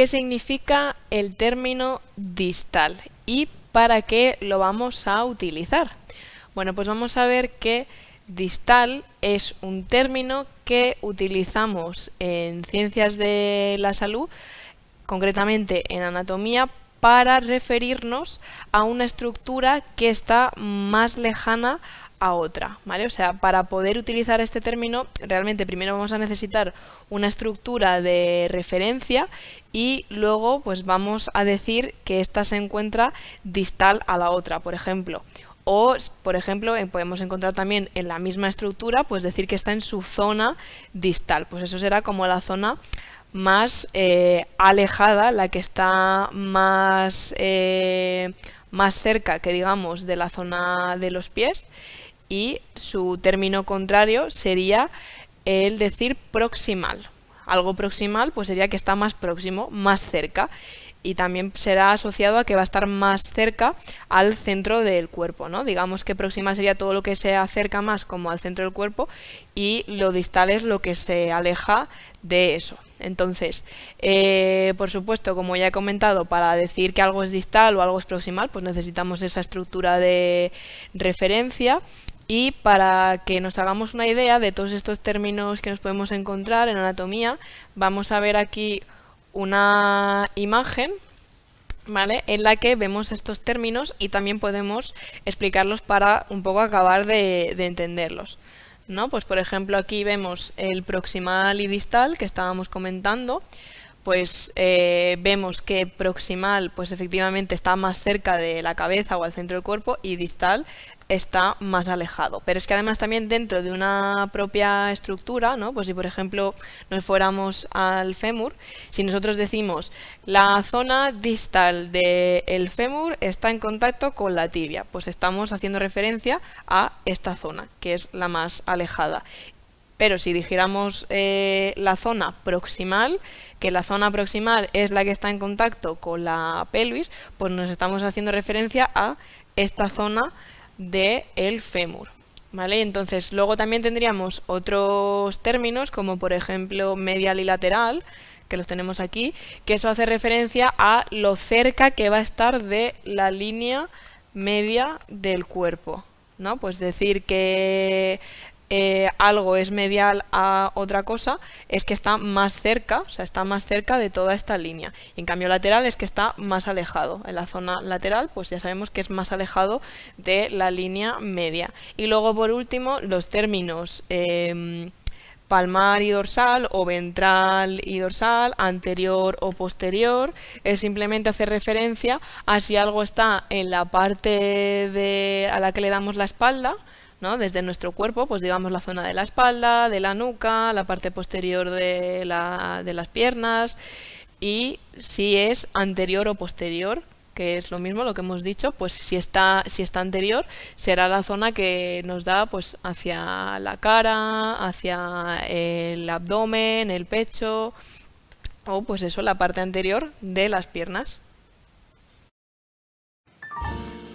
qué significa el término distal y para qué lo vamos a utilizar. Bueno, pues vamos a ver que distal es un término que utilizamos en ciencias de la salud, concretamente en anatomía, para referirnos a una estructura que está más lejana a otra, ¿vale? O sea, para poder utilizar este término, realmente primero vamos a necesitar una estructura de referencia y luego pues vamos a decir que ésta se encuentra distal a la otra, por ejemplo. O, por ejemplo, podemos encontrar también en la misma estructura, pues decir que está en su zona distal. Pues eso será como la zona más eh, alejada, la que está más, eh, más cerca, que digamos, de la zona de los pies y su término contrario sería el decir proximal. Algo proximal pues sería que está más próximo, más cerca y también será asociado a que va a estar más cerca al centro del cuerpo, ¿no? Digamos que proximal sería todo lo que se acerca más como al centro del cuerpo y lo distal es lo que se aleja de eso. Entonces, eh, por supuesto, como ya he comentado, para decir que algo es distal o algo es proximal, pues necesitamos esa estructura de referencia y para que nos hagamos una idea de todos estos términos que nos podemos encontrar en anatomía, vamos a ver aquí una imagen ¿vale? en la que vemos estos términos y también podemos explicarlos para un poco acabar de, entenderlos. ¿no? Pues por ejemplo aquí vemos el proximal y distal que estábamos comentando pues eh, vemos que proximal pues efectivamente está más cerca de la cabeza o al centro del cuerpo y distal está más alejado. Pero es que además también dentro de una propia estructura, ¿no? pues si por ejemplo nos fuéramos al fémur, si nosotros decimos la zona distal del fémur está en contacto con la tibia, pues estamos haciendo referencia a esta zona, que es la más alejada. Pero si dijéramos eh, la zona proximal, que la zona proximal es la que está en contacto con la pelvis, pues nos estamos haciendo referencia a esta zona del el fémur. ¿Vale? Entonces, luego también tendríamos otros términos, como por ejemplo medial y lateral, que los tenemos aquí, que eso hace referencia a lo cerca que va a estar de la línea media del cuerpo. ¿no? Pues decir que eh, algo es medial a otra cosa es que está más cerca, o sea, está más cerca de toda esta línea. en cambio lateral es que está más alejado. En la zona lateral, pues ya sabemos que es más alejado de la línea media. Y luego, por último, los términos eh, palmar y dorsal o ventral y dorsal, anterior o posterior, es simplemente hacer referencia a si algo está en la parte de, a la que le damos la espalda, desde nuestro cuerpo, pues digamos la zona de la espalda, de la nuca, la parte posterior de, la, de las piernas y si es anterior o posterior, que es lo mismo lo que hemos dicho, pues si está, si está anterior será la zona que nos da pues hacia la cara, hacia el abdomen, el pecho o pues eso, la parte anterior de las piernas.